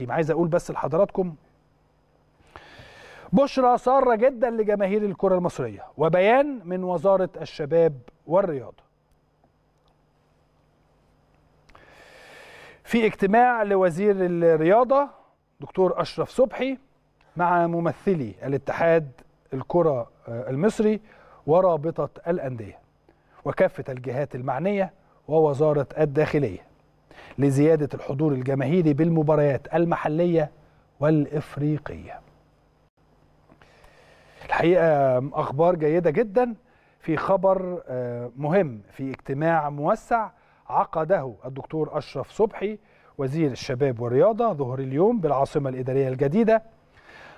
يبقى عايز اقول بس لحضراتكم بشرى ساره جدا لجماهير الكره المصريه وبيان من وزاره الشباب والرياضه في اجتماع لوزير الرياضه دكتور اشرف صبحي مع ممثلي الاتحاد الكره آه، المصري ورابطه الانديه وكافه الجهات المعنيه ووزاره الداخليه لزيادة الحضور الجماهيري بالمباريات المحلية والإفريقية الحقيقة أخبار جيدة جدا في خبر آه، مهم في اجتماع موسع عقده الدكتور أشرف صبحي وزير الشباب والرياضة ظهر اليوم بالعاصمة الإدارية الجديدة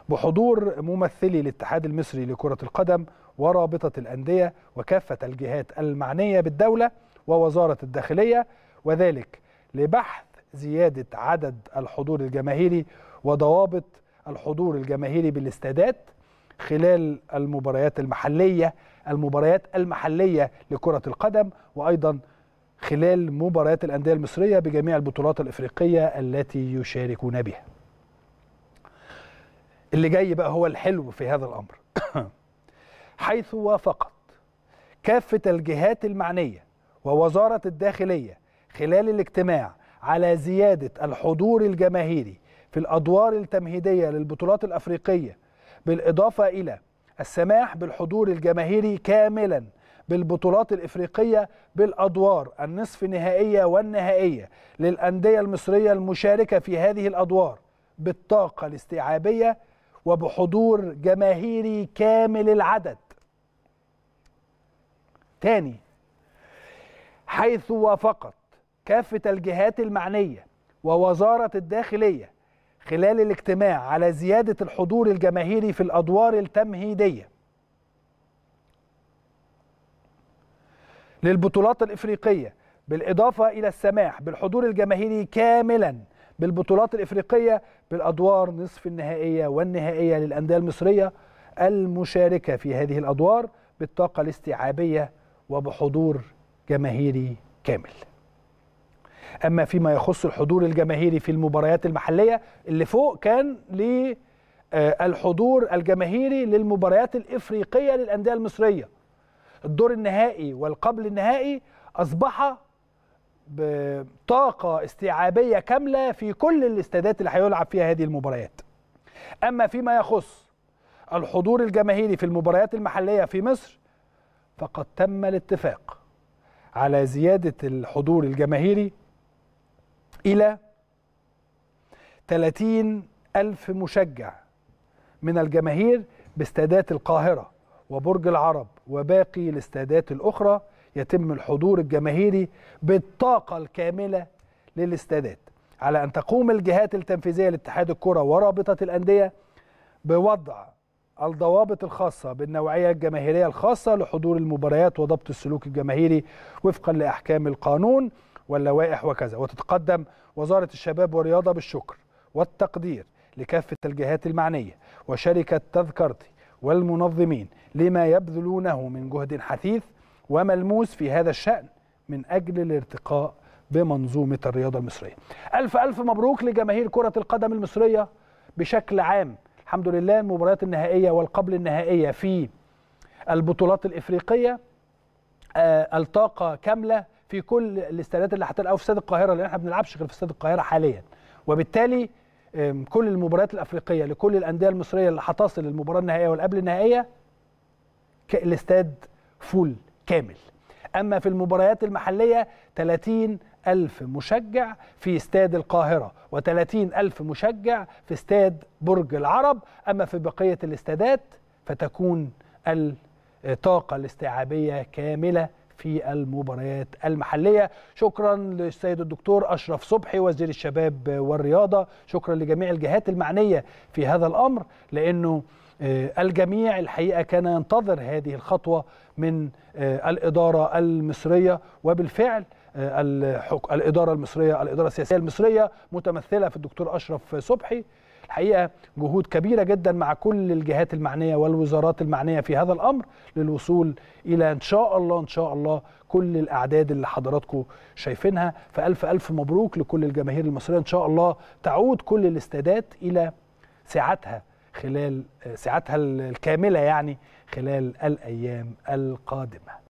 بحضور ممثلي الاتحاد المصري لكرة القدم ورابطة الأندية وكافة الجهات المعنية بالدولة ووزارة الداخلية وذلك لبحث زيادة عدد الحضور الجماهيري وضوابط الحضور الجماهيري بالاستادات خلال المباريات المحلية المباريات المحلية لكرة القدم وأيضا خلال مباريات الأندية المصرية بجميع البطولات الإفريقية التي يشاركون بها اللي جاي بقى هو الحلو في هذا الأمر حيث وافقت كافة الجهات المعنية ووزارة الداخلية خلال الاجتماع على زيادة الحضور الجماهيري في الأدوار التمهيدية للبطولات الأفريقية بالإضافة إلى السماح بالحضور الجماهيري كاملا بالبطولات الإفريقية بالأدوار النصف نهائية والنهائية للأندية المصرية المشاركة في هذه الأدوار بالطاقة الاستيعابية وبحضور جماهيري كامل العدد تاني حيث وافقت كافة الجهات المعنية ووزارة الداخلية خلال الاجتماع على زيادة الحضور الجماهيري في الأدوار التمهيدية للبطولات الإفريقية بالإضافة إلى السماح بالحضور الجماهيري كاملا بالبطولات الإفريقية بالأدوار نصف النهائية والنهائية للأندية المصرية المشاركة في هذه الأدوار بالطاقة الاستيعابية وبحضور جماهيري كامل أما فيما يخص الحضور الجماهيري في المباريات المحلية اللي فوق كان للحضور آه، الجماهيري للمباريات الإفريقية للأندية المصرية الدور النهائي والقبل النهائي أصبح بطاقة استيعابية كاملة في كل الاستادات اللي هيلعب فيها هذه المباريات أما فيما يخص الحضور الجماهيري في المباريات المحلية في مصر فقد تم الاتفاق على زيادة الحضور الجماهيري إلى 30 ألف مشجع من الجماهير باستادات القاهرة وبرج العرب وباقي الاستادات الأخرى يتم الحضور الجماهيري بالطاقة الكاملة للاستادات على أن تقوم الجهات التنفيذية لاتحاد الكرة ورابطة الأندية بوضع الضوابط الخاصة بالنوعية الجماهيرية الخاصة لحضور المباريات وضبط السلوك الجماهيري وفقا لأحكام القانون واللوائح وكذا وتتقدم وزارة الشباب والرياضة بالشكر والتقدير لكافة الجهات المعنية وشركة تذكرتي والمنظمين لما يبذلونه من جهد حثيث وملموس في هذا الشأن من أجل الارتقاء بمنظومة الرياضة المصرية ألف ألف مبروك لجماهير كرة القدم المصرية بشكل عام الحمد لله المباريات النهائية والقبل النهائية في البطولات الإفريقية آه، الطاقة كاملة في كل الاستادات اللي هتلعب في استاد القاهره لان احنا ما بنلعبش غير في استاد القاهره حاليا وبالتالي كل المباريات الافريقيه لكل الانديه المصريه اللي هتصل المباراه النهائيه والقبل النهائيه الاستاد فول كامل اما في المباريات المحليه 30 ألف مشجع في استاد القاهرة و30 ألف مشجع في استاد برج العرب أما في بقية الاستادات فتكون الطاقة الاستيعابية كاملة في المباريات المحلية شكرا للسيد الدكتور أشرف صبحي وزير الشباب والرياضة شكرا لجميع الجهات المعنية في هذا الأمر لأنه آه، الجميع الحقيقة كان ينتظر هذه الخطوة من آه، الإدارة المصرية وبالفعل آه، الإدارة المصرية الإدارة السياسية المصرية متمثلة في الدكتور أشرف صبحي الحقيقه جهود كبيره جدا مع كل الجهات المعنيه والوزارات المعنيه في هذا الامر للوصول الى ان شاء الله ان شاء الله كل الاعداد اللي حضراتكم شايفينها فالف الف مبروك لكل الجماهير المصريه ان شاء الله تعود كل الاستادات الى سعتها خلال آه، سعتها الكامله يعني خلال الايام القادمه